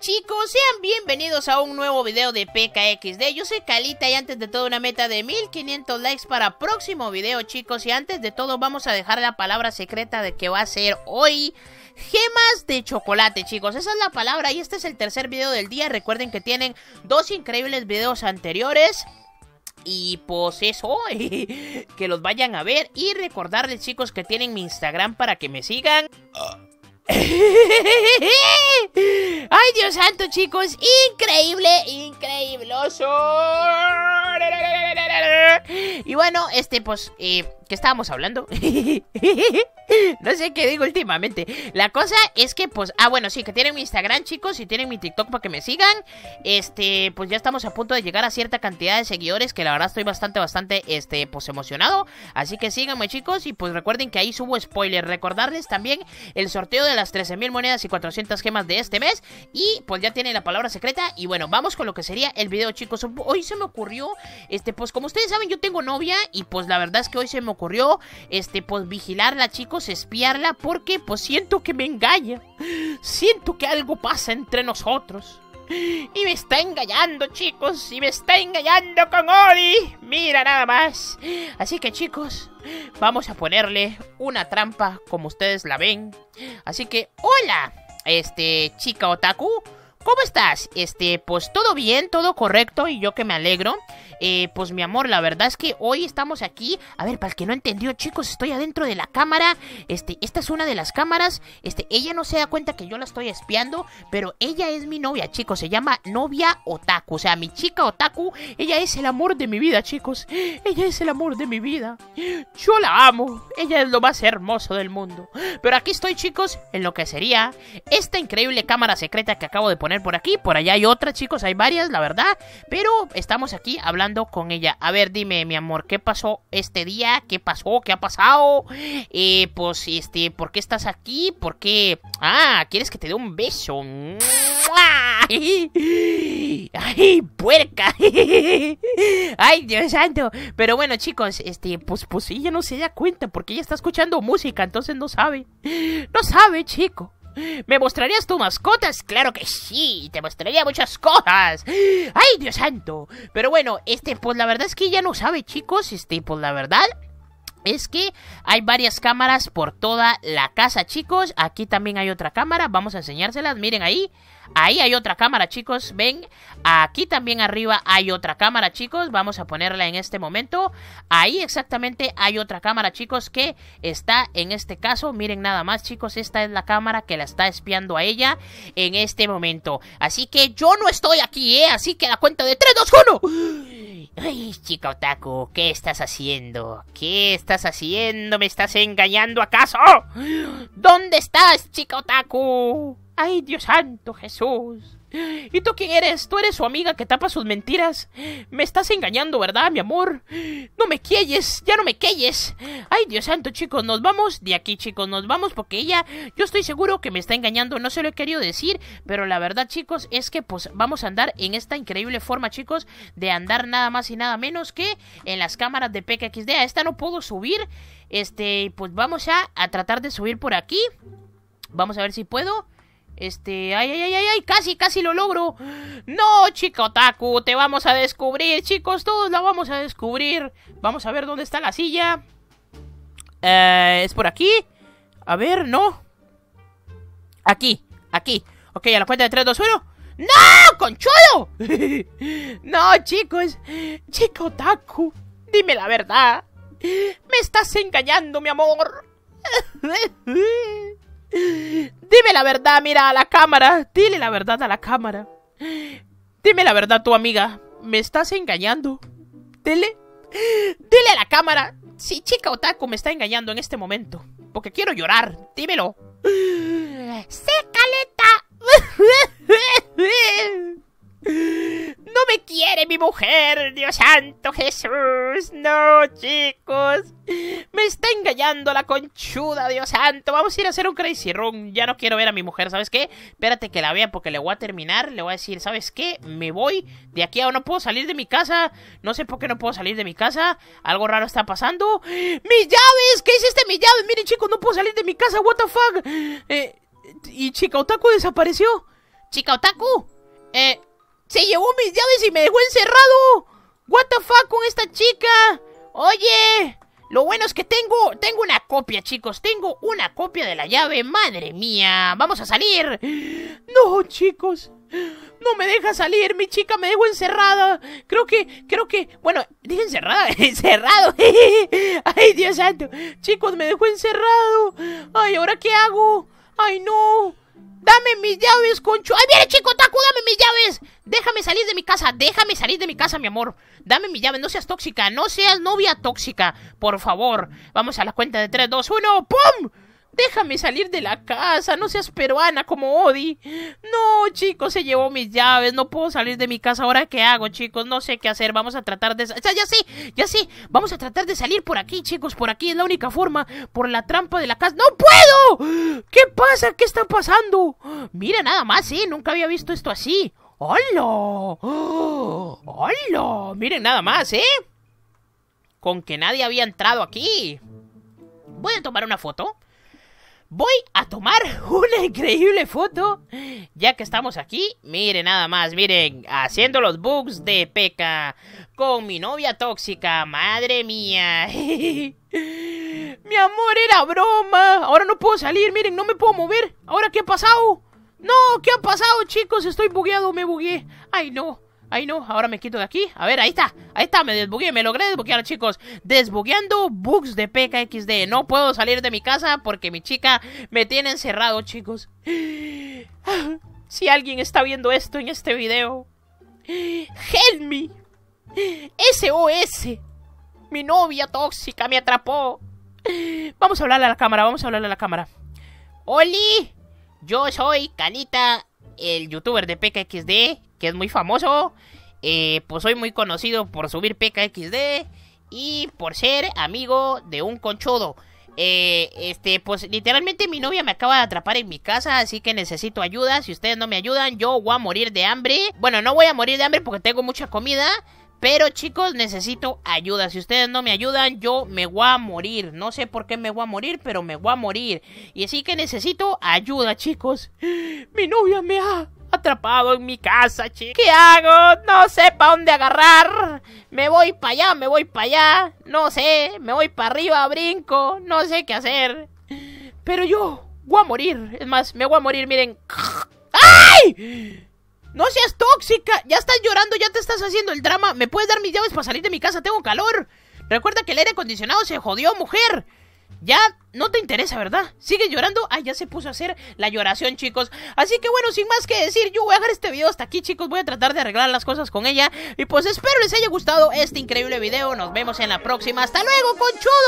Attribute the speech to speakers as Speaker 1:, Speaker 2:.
Speaker 1: chicos, sean bienvenidos a un nuevo video de PKXD Yo soy Calita y antes de todo una meta de 1500 likes para próximo video chicos Y antes de todo vamos a dejar la palabra secreta de que va a ser hoy Gemas de chocolate chicos, esa es la palabra y este es el tercer video del día Recuerden que tienen dos increíbles videos anteriores y pues eso, que los vayan a ver y recordarles chicos que tienen mi Instagram para que me sigan ah. ¡Ay, Dios santo, chicos! ¡Increíble! ¡Increíbloso! Y bueno, este, pues, eh, ¿Qué estábamos hablando? no sé qué digo últimamente. La cosa es que, pues, ah, bueno, sí, que tienen mi Instagram, chicos, y tienen mi TikTok para que me sigan. Este, pues ya estamos a punto de llegar a cierta cantidad de seguidores, que la verdad estoy bastante, bastante, este, pues emocionado. Así que síganme, chicos, y pues recuerden que ahí subo spoiler. Recordarles también el sorteo de las 13.000 monedas y 400 gemas de este mes. Y pues ya tienen la palabra secreta. Y bueno, vamos con lo que sería el video, chicos. Hoy se me ocurrió, este, pues como ustedes saben, yo tengo novia, y pues la verdad es que hoy se me ocurrió ocurrió, este, pues vigilarla, chicos, espiarla, porque pues siento que me engaña. Siento que algo pasa entre nosotros. Y me está engañando, chicos. Y me está engañando con Ori. Mira nada más. Así que, chicos, vamos a ponerle una trampa como ustedes la ven. Así que, hola, este chica otaku. ¿cómo estás? Este, pues todo bien, todo correcto y yo que me alegro. Eh, pues mi amor, la verdad es que hoy estamos aquí. A ver, para el que no entendió, chicos, estoy adentro de la cámara. Este, esta es una de las cámaras. Este, ella no se da cuenta que yo la estoy espiando, pero ella es mi novia, chicos. Se llama novia otaku. O sea, mi chica otaku, ella es el amor de mi vida, chicos. Ella es el amor de mi vida. Yo la amo. Ella es lo más hermoso del mundo. Pero aquí estoy, chicos, en lo que sería esta increíble cámara secreta que acabo de poner por aquí, por allá hay otras chicos, hay varias, la verdad. Pero estamos aquí hablando con ella. A ver, dime, mi amor, ¿qué pasó este día? ¿Qué pasó? ¿Qué ha pasado? Eh, pues, este, ¿por qué estás aquí? ¿Por qué? Ah, ¿quieres que te dé un beso? ¡Ay, puerca! ¡Ay, Dios santo! Pero bueno, chicos, este, pues, pues ella no se da cuenta porque ella está escuchando música, entonces no sabe. No sabe, chico. ¿Me mostrarías tu mascotas? Claro que sí, te mostraría muchas cosas. ¡Ay, Dios santo! Pero bueno, este, pues la verdad es que ya no sabe, chicos. Este, pues la verdad es que hay varias cámaras por toda la casa, chicos. Aquí también hay otra cámara, vamos a enseñárselas, miren ahí. Ahí hay otra cámara, chicos. Ven, aquí también arriba hay otra cámara, chicos. Vamos a ponerla en este momento. Ahí exactamente hay otra cámara, chicos, que está en este caso. Miren nada más, chicos. Esta es la cámara que la está espiando a ella en este momento. Así que yo no estoy aquí, ¿eh? Así que la cuenta de 3, 2, 1. Ay, chica otaku, ¿qué estás haciendo? ¿Qué estás haciendo? ¿Me estás engañando acaso? ¿Dónde estás, chica otaku? ¡Ay, Dios santo, Jesús! ¿Y tú quién eres? ¿Tú eres su amiga que tapa sus mentiras? Me estás engañando, ¿verdad, mi amor? No me quieres, ya no me quelles. Ay, Dios santo, chicos, nos vamos de aquí, chicos, nos vamos porque ella, yo estoy seguro que me está engañando, no se lo he querido decir, pero la verdad, chicos, es que pues vamos a andar en esta increíble forma, chicos, de andar nada más y nada menos que en las cámaras de PKXD. A esta no puedo subir, este, pues vamos a, a tratar de subir por aquí. Vamos a ver si puedo. Este, ay, ay, ay, ay, casi, casi lo logro. No, chico Taku, te vamos a descubrir, chicos, todos la vamos a descubrir. Vamos a ver dónde está la silla. Eh, ¿Es por aquí? A ver, no. Aquí, aquí. Ok, a la cuenta de 3, 2, 1. ¡No, Concholo! no, chicos. Chico Taku, dime la verdad. Me estás engañando, mi amor. Dime la verdad, mira a la cámara. Dile la verdad a la cámara. Dime la verdad, tu amiga. ¿Me estás engañando? Dile. Dile a la cámara. Si chica otaku me está engañando en este momento. Porque quiero llorar. Dímelo. Seca. quiere mi mujer, Dios santo Jesús. No, chicos. Me está engañando la conchuda, Dios santo. Vamos a ir a hacer un crazy run. Ya no quiero ver a mi mujer, ¿sabes qué? Espérate que la vea porque le voy a terminar. Le voy a decir, ¿sabes qué? Me voy. De aquí a no puedo salir de mi casa. No sé por qué no puedo salir de mi casa. Algo raro está pasando. ¡Mis llaves! ¿Qué hiciste mis llaves? Miren, chicos, no puedo salir de mi casa. ¿What the fuck? Eh, ¿Y Chica Otaku desapareció? ¿Chica Otaku? Eh, se llevó mis llaves y me dejó encerrado. What the fuck con esta chica. Oye, lo bueno es que tengo, tengo una copia, chicos. Tengo una copia de la llave. Madre mía, vamos a salir. No, chicos. No me deja salir, mi chica me dejó encerrada. Creo que, creo que, bueno, dije encerrada, encerrado. Ay, Dios santo. Chicos, me dejó encerrado. Ay, ¿ahora qué hago? Ay, no. Dame mis llaves, concho. ¡Ay, viene, chico Taco! ¡Dame mis llaves! Déjame salir de mi casa, déjame salir de mi casa, mi amor. Dame mis llaves, no seas tóxica, no seas novia tóxica, por favor. Vamos a la cuenta de 3, 2, 1, ¡pum! Déjame salir de la casa, no seas peruana como Odi. No, chicos, se llevó mis llaves, no puedo salir de mi casa, ahora qué hago, chicos, no sé qué hacer, vamos a tratar de... Ya, ya sí, ya sí, vamos a tratar de salir por aquí, chicos, por aquí es la única forma, por la trampa de la casa... ¡No puedo! ¿Qué pasa? ¿Qué está pasando? Mira, nada más, ¿eh? nunca había visto esto así. ¡Hola! ¡Hola! Miren nada más, ¿eh? Con que nadie había entrado aquí. Voy a tomar una foto. Voy a tomar una increíble foto, ya que estamos aquí. Miren, nada más, miren, haciendo los bugs de peca con mi novia tóxica, madre mía. mi amor, era broma. Ahora no puedo salir, miren, no me puedo mover. ¿Ahora qué ha pasado? No, ¿qué ha pasado, chicos? Estoy bugueado, me bugueé, Ay, no. Ay no, ahora me quito de aquí A ver, ahí está, ahí está, me desbugué, me logré desbuquear, chicos Desbogueando bugs de PKXD No puedo salir de mi casa porque mi chica me tiene encerrado chicos Si alguien está viendo esto en este video Help me SOS Mi novia tóxica me atrapó Vamos a hablarle a la cámara, vamos a hablarle a la cámara ¡Oli! Yo soy Canita, el youtuber de PKXD que es muy famoso, eh, pues soy muy conocido por subir PKXD y por ser amigo de un conchudo. Eh, este, pues literalmente mi novia me acaba de atrapar en mi casa, así que necesito ayuda. Si ustedes no me ayudan, yo voy a morir de hambre. Bueno, no voy a morir de hambre porque tengo mucha comida. Pero chicos, necesito ayuda. Si ustedes no me ayudan, yo me voy a morir. No sé por qué me voy a morir, pero me voy a morir. Y así que necesito ayuda, chicos. Mi novia me ha Atrapado en mi casa, chico. ¿Qué hago? No sé para dónde agarrar. Me voy para allá, me voy para allá. No sé, me voy para arriba, brinco. No sé qué hacer. Pero yo voy a morir. Es más, me voy a morir, miren. ¡Ay! No seas tóxica. Ya estás llorando, ya te estás haciendo el drama. ¿Me puedes dar mis llaves para salir de mi casa? Tengo calor. Recuerda que el aire acondicionado se jodió, mujer. Ya no te interesa, ¿verdad? ¿Sigue llorando? Ah, ya se puso a hacer la lloración, chicos. Así que bueno, sin más que decir, yo voy a dejar este video hasta aquí, chicos. Voy a tratar de arreglar las cosas con ella. Y pues espero les haya gustado este increíble video. Nos vemos en la próxima. ¡Hasta luego, conchudos!